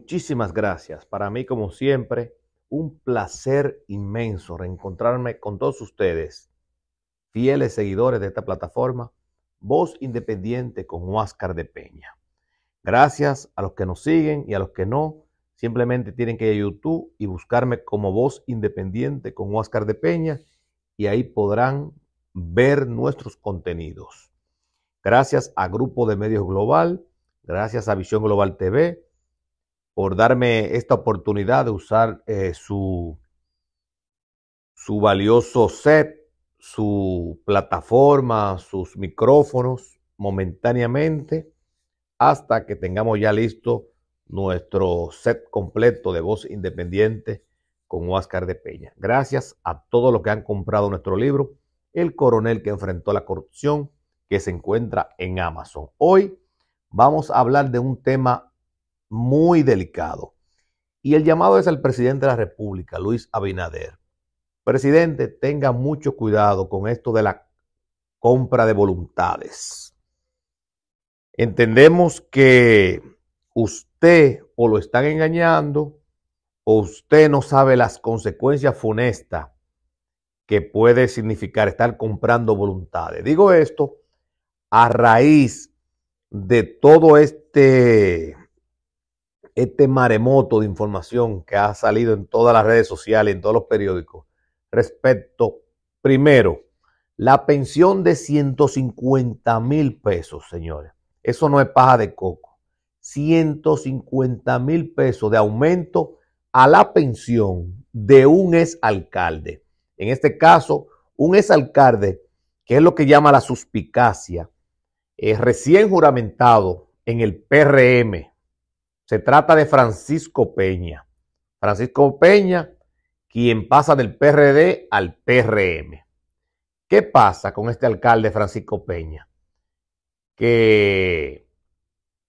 Muchísimas gracias. Para mí, como siempre, un placer inmenso reencontrarme con todos ustedes, fieles seguidores de esta plataforma, Voz Independiente con Huáscar de Peña. Gracias a los que nos siguen y a los que no, simplemente tienen que ir a YouTube y buscarme como Voz Independiente con Huáscar de Peña y ahí podrán ver nuestros contenidos. Gracias a Grupo de Medios Global, gracias a Visión Global TV, por darme esta oportunidad de usar eh, su, su valioso set, su plataforma, sus micrófonos momentáneamente, hasta que tengamos ya listo nuestro set completo de voz independiente con Oscar de Peña. Gracias a todos los que han comprado nuestro libro, El coronel que enfrentó la corrupción, que se encuentra en Amazon. Hoy vamos a hablar de un tema muy delicado. Y el llamado es al presidente de la República, Luis Abinader. Presidente, tenga mucho cuidado con esto de la compra de voluntades. Entendemos que usted o lo están engañando o usted no sabe las consecuencias funestas que puede significar estar comprando voluntades. Digo esto a raíz de todo este este maremoto de información que ha salido en todas las redes sociales, en todos los periódicos, respecto, primero, la pensión de 150 mil pesos, señores. Eso no es paja de coco. 150 mil pesos de aumento a la pensión de un exalcalde. En este caso, un exalcalde, que es lo que llama la suspicacia, es recién juramentado en el PRM, se trata de Francisco Peña. Francisco Peña, quien pasa del PRD al PRM. ¿Qué pasa con este alcalde Francisco Peña? Que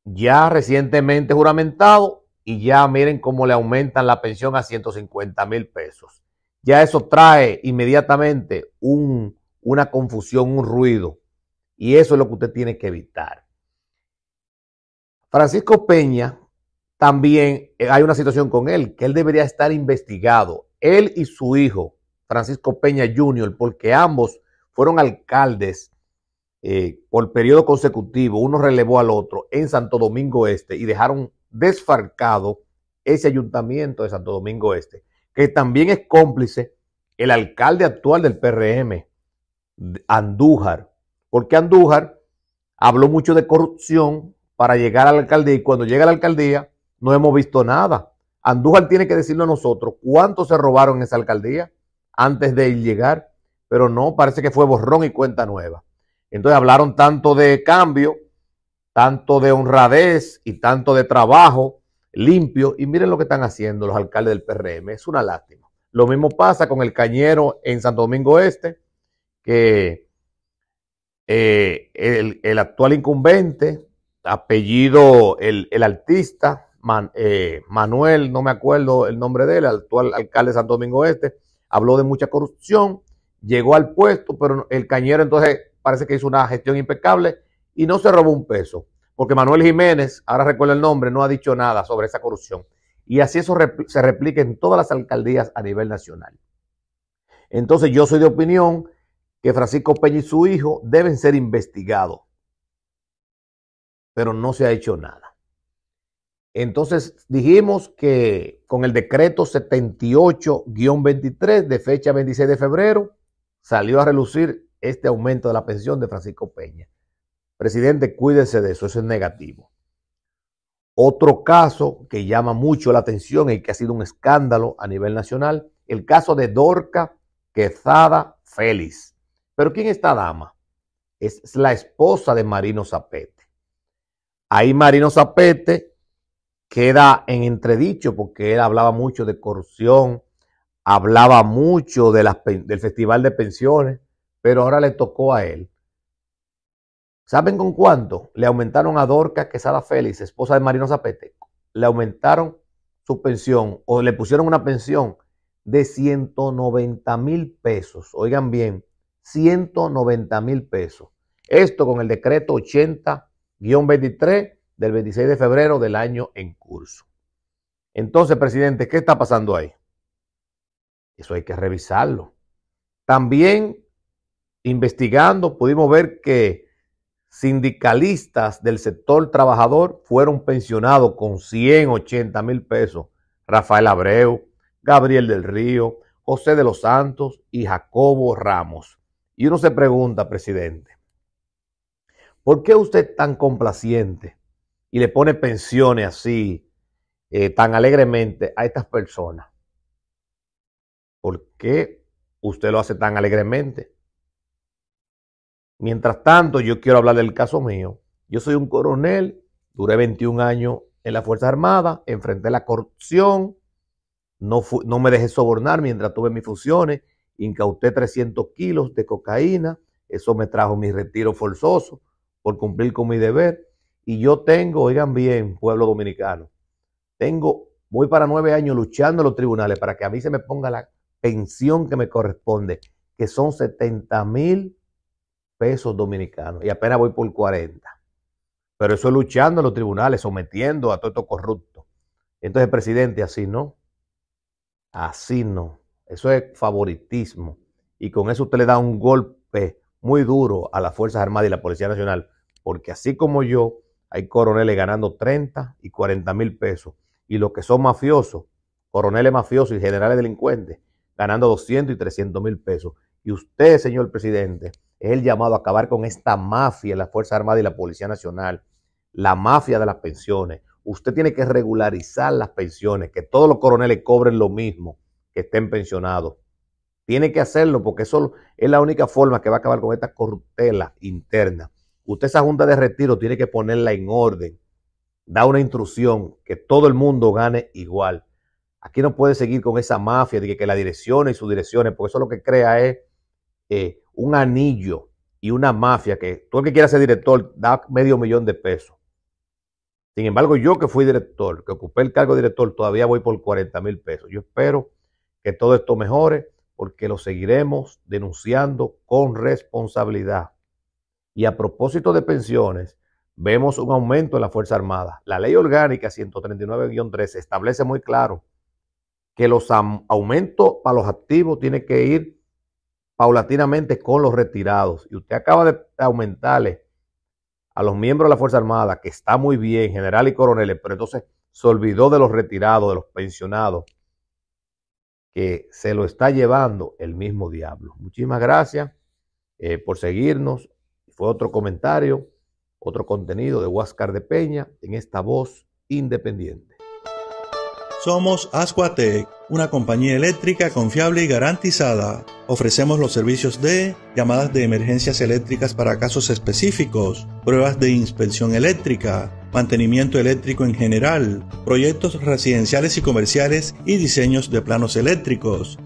ya recientemente juramentado y ya miren cómo le aumentan la pensión a 150 mil pesos. Ya eso trae inmediatamente una confusión, un ruido. Y eso es lo que usted tiene que evitar. Francisco Peña también eh, hay una situación con él, que él debería estar investigado. Él y su hijo, Francisco Peña Jr., porque ambos fueron alcaldes eh, por periodo consecutivo, uno relevó al otro en Santo Domingo Este y dejaron desfarcado ese ayuntamiento de Santo Domingo Este, que también es cómplice el alcalde actual del PRM, Andújar, porque Andújar habló mucho de corrupción para llegar a la alcaldía y cuando llega a la alcaldía no hemos visto nada. Andújar tiene que decirlo a nosotros, ¿cuánto se robaron en esa alcaldía antes de llegar? Pero no, parece que fue borrón y cuenta nueva. Entonces hablaron tanto de cambio, tanto de honradez y tanto de trabajo limpio. Y miren lo que están haciendo los alcaldes del PRM. Es una lástima. Lo mismo pasa con el cañero en Santo Domingo Este, que eh, el, actual incumbente, apellido el, el artista, eh, Manuel, no me acuerdo el nombre de él, actual alcalde de Santo Domingo Este, habló de mucha corrupción, llegó al puesto, pero el cañero entonces parece que hizo una gestión impecable y no se robó un peso, porque Manuel Jiménez, ahora recuerdo el nombre, no ha dicho nada sobre esa corrupción. Y así eso se replica en todas las alcaldías a nivel nacional. Entonces yo soy de opinión que Francisco Peña y su hijo deben ser investigados, pero no se ha hecho nada. Entonces dijimos que con el decreto 78-23 de fecha 26 de febrero salió a relucir este aumento de la pensión de Francisco Peña. Presidente, cuídese de eso, eso es negativo. Otro caso que llama mucho la atención y que ha sido un escándalo a nivel nacional, el caso de Dorca Quezada Félix. Pero ¿quién es esta dama? Es la esposa de Marino Zapete. Ahí Marino Zapete queda en entredicho porque él hablaba mucho de corrupción, hablaba mucho de las, del Festival de Pensiones, pero ahora le tocó a él. ¿Saben con cuánto? Le aumentaron a Dorca Quesada Félix, esposa de Marino Zapete, le aumentaron su pensión o le pusieron una pensión de 190 mil pesos. Oigan bien, 190 mil pesos. Esto con el decreto 80-23 del 26 de febrero del año en curso. Entonces, presidente, ¿qué está pasando ahí? Eso hay que revisarlo. También, investigando, pudimos ver que sindicalistas del sector trabajador fueron pensionados con 180 mil pesos. Rafael Abreu, Gabriel del Río, José de los Santos y Jacobo Ramos. Y uno se pregunta, presidente, ¿por qué usted tan complaciente y le pone pensiones así, eh, tan alegremente a estas personas? ¿Por qué usted lo hace tan alegremente? Mientras tanto, yo quiero hablar del caso mío. Yo soy un coronel, duré 21 años en la Fuerza Armada, enfrenté la corrupción, no, no me dejé sobornar mientras tuve mis funciones, incauté 300 kilos de cocaína, eso me trajo mi retiro forzoso por cumplir con mi deber. Y yo tengo, oigan bien, pueblo dominicano, tengo, voy para nueve años luchando en los tribunales para que a mí se me ponga la pensión que me corresponde, que son 70 mil pesos dominicanos. Y apenas voy por 40. Pero eso es luchando en los tribunales, sometiendo a todo esto corrupto. Entonces, presidente, así no. Así no. Eso es favoritismo. Y con eso usted le da un golpe muy duro a las Fuerzas Armadas y la Policía Nacional. Porque así como yo, hay coroneles ganando 30 y 40 mil pesos. Y los que son mafiosos, coroneles mafiosos y generales delincuentes, ganando 200 y 300 mil pesos. Y usted, señor presidente, es el llamado a acabar con esta mafia en la Fuerza Armada y la Policía Nacional, la mafia de las pensiones. Usted tiene que regularizar las pensiones, que todos los coroneles cobren lo mismo, que estén pensionados. Tiene que hacerlo porque eso es la única forma que va a acabar con esta corruptela interna. Usted esa junta de retiro tiene que ponerla en orden. Da una instrucción que todo el mundo gane igual. Aquí no puede seguir con esa mafia de que, la dirección y sus direcciones, porque eso lo que crea es eh, un anillo y una mafia que todo el que quiera ser director da medio millón de pesos. Sin embargo, yo que fui director, que ocupé el cargo de director, todavía voy por 40 mil pesos. Yo espero que todo esto mejore porque lo seguiremos denunciando con responsabilidad. Y a propósito de pensiones, vemos un aumento en la Fuerza Armada. La ley orgánica 139 13 establece muy claro que los aumentos para los activos tienen que ir paulatinamente con los retirados. Y usted acaba de aumentarle a los miembros de la Fuerza Armada, que está muy bien, general y coronel pero entonces se olvidó de los retirados, de los pensionados, que se lo está llevando el mismo diablo. Muchísimas gracias eh, por seguirnos. Fue otro comentario, otro contenido de Huáscar de Peña en esta voz independiente. Somos Ascuatec, una compañía eléctrica confiable y garantizada. Ofrecemos los servicios de llamadas de emergencias eléctricas para casos específicos, pruebas de inspección eléctrica, mantenimiento eléctrico en general, proyectos residenciales y comerciales y diseños de planos eléctricos.